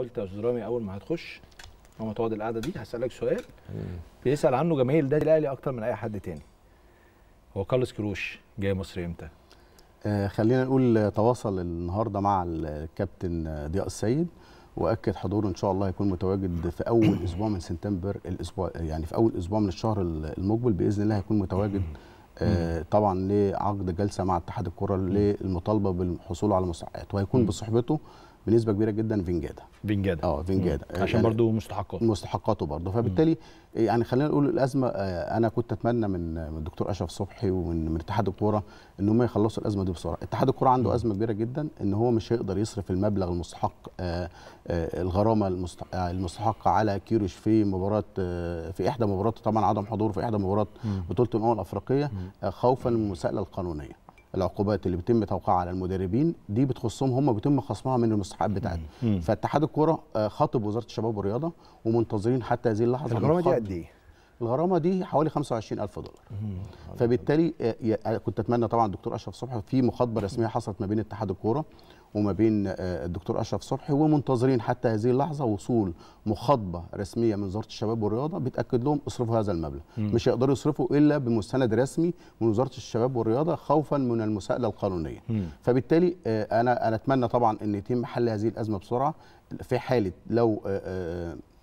قلت يا استاذ رامي اول ما هتخش اول ما تقعد القعده دي هسالك سؤال بيسال عنه جماهير النادي الاهلي اكتر من اي حد تاني هو كارلوس كروش جاي مصر امتى؟ آه خلينا نقول تواصل النهارده مع الكابتن ضياء السيد واكد حضوره ان شاء الله هيكون متواجد في اول اسبوع من سبتمبر الاسبوع يعني في اول اسبوع من الشهر المقبل باذن الله هيكون متواجد آه طبعا لعقد جلسه مع اتحاد الكره للمطالبه بالحصول على مساعدات آه، وهيكون بصحبته بنسبه كبيره جدا فينجادا فينجادا اه فينجادا آه، عشان يعني برضه مستحقاته مستحقاته برضه فبالتالي مم. يعني خلينا نقول الازمه آه، انا كنت اتمنى من الدكتور اشرف صبحي ومن من اتحاد الكوره ان هم يخلصوا الازمه دي بسرعه اتحاد الكوره عنده ازمه كبيره جدا ان هو مش هيقدر يصرف المبلغ المستحق آه، الغرامه المستحقه على كيروش في مباراه في احدى مباراته طبعا عدم حضوره في احدى مباراه بطوله الامم الافريقيه خوفا من المساءله القانونيه العقوبات اللي بيتم توقيعها على المدربين دي بتخصهم هم بيتم خصمها من المستحقات بتاعتهم فاتحاد الكوره آه، خاطب وزاره الشباب والرياضه ومنتظرين حتى هذه اللحظه الغرامه دي قد ايه؟ الغرامه دي حوالي 25000 دولار فبالتالي آه، آه، كنت اتمنى طبعا الدكتور اشرف صبحي في مخاطبه رسميه حصلت ما بين اتحاد الكوره وما بين آه، الدكتور اشرف صبحي ومنتظرين حتى هذه اللحظه وصول مخاطبه رسميه من وزاره الشباب والرياضه بتاكد لهم اصرفوا هذا المبلغ مم. مش هيقدروا يصرفوا الا بمستند رسمي من وزاره الشباب والرياضه خوفا من المساءله القانونيه مم. فبالتالي انا انا اتمنى طبعا ان يتم حل هذه الازمه بسرعه في حاله لو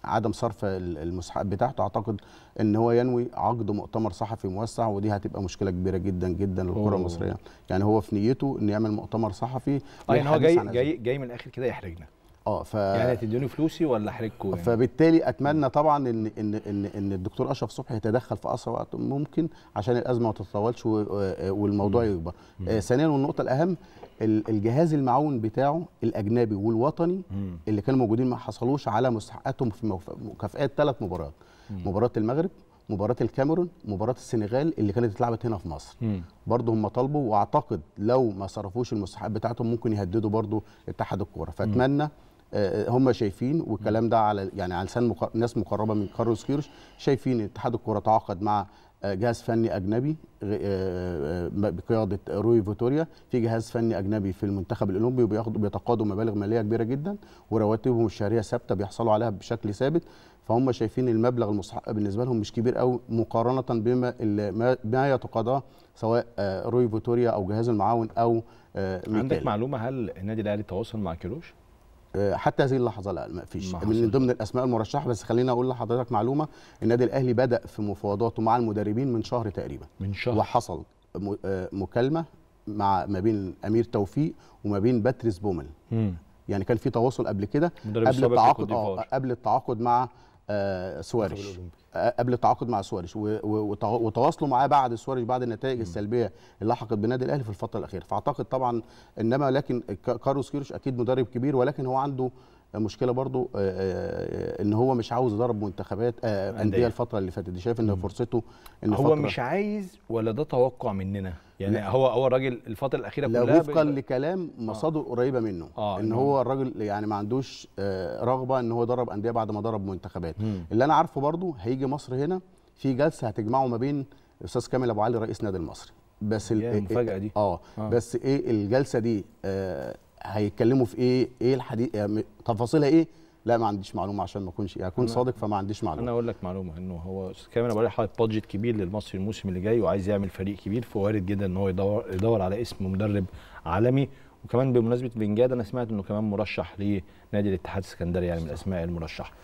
عدم صرف المساحات بتاعته اعتقد ان هو ينوي عقد مؤتمر صحفي موسع ودي هتبقى مشكله كبيره جدا جدا للكره المصريه يعني هو في نيته انه يعمل مؤتمر صحفي آه، يعني هو جاي جاي جاي من الاخر كده يحرجنا اه ف يعني هتدوني فلوسي ولا احرجكم يعني؟ فبالتالي اتمنى طبعا ان ان ان, إن الدكتور اشرف صبحي يتدخل في اسرع وقت ممكن عشان الازمه ما تتطولش والموضوع يكبر آه ثانيا والنقطه الاهم الجهاز المعون بتاعه الاجنبي والوطني مم. اللي كانوا موجودين ما حصلوش على مستحقاتهم في مكافئات ثلاث مباريات مباراه المغرب مباراه الكاميرون مباراه السنغال اللي كانت اتلعبت هنا في مصر برضه هم طالبوا واعتقد لو ما صرفوش المستحقات بتاعتهم ممكن يهددوا برضه اتحاد الكوره فاتمنى مم. آه، هم شايفين والكلام ده على يعني على لسان مقر... ناس مقربه من كارلوس كيروش شايفين اتحاد الكره تعاقد مع آه، جهاز فني اجنبي آه، بقياده روي فيتوريا في جهاز فني اجنبي في المنتخب الاولمبي وبياخدوا بيتقاضوا مبالغ ماليه كبيره جدا ورواتبهم الشهريه ثابته بيحصلوا عليها بشكل ثابت فهم شايفين المبلغ المستحق بالنسبه لهم مش كبير قوي مقارنه بما ما يتقاضاه سواء روي فيتوريا او جهاز المعاون او ميكالي. عندك معلومه هل النادي الاهلي تواصل مع كيروش؟ حتى هذه اللحظه لا ما فيش من ضمن الاسماء المرشحه بس خليني اقول لحضرتك معلومه النادي الاهلي بدا في مفاوضاته مع المدربين من شهر تقريبا من شهر وحصل آه، مكالمه مع ما بين امير توفيق وما بين باتريس بومل مم. يعني كان في تواصل قبل كده قبل التعاقد آه، قبل التعاقد مع آه، سواريش آه، قبل التعاقد مع سواريش وتواصلوا معاه بعد سواريش بعد النتائج السلبيه اللي لحقت بالنادي الاهلي في الفتره الاخيره فاعتقد طبعا انما لكن كاروس كيروش اكيد مدرب كبير ولكن هو عنده مشكله برضو آه، آه، آه، ان هو مش عاوز يضرب منتخبات انديه الفتره اللي فاتت دي شايف ان فرصته ان هو مش عايز ولا ده توقع مننا يعني لا. هو هو الراجل الفتره الاخيره كلها وفقا لكلام مصادر آه. قريبه منه آه. ان هو الراجل يعني ما عندوش رغبه ان هو يضرب انديه بعد ما ضرب منتخبات مم. اللي انا عارفه برضو هيجي مصر هنا في جلسه هتجمعه ما بين الاستاذ كامل ابو علي رئيس نادي المصري بس المفاجاه دي اه, آه. بس ايه الجلسه دي آه هيتكلموا في ايه ايه الحديث يعني تفاصيلها ايه لا ما عنديش معلومه عشان ما اكونش اكون إيه، صادق فما عنديش معلومه انا اقول لك معلومه انه هو كمان بقول حاطط بادجت كبير للمصري الموسم اللي جاي وعايز يعمل فريق كبير فوارد جدا ان هو يدور يدور على اسم مدرب عالمي وكمان بمناسبه بنجاد انا سمعت انه كمان مرشح لنادي الاتحاد السكندري يعني من الاسماء المرشحه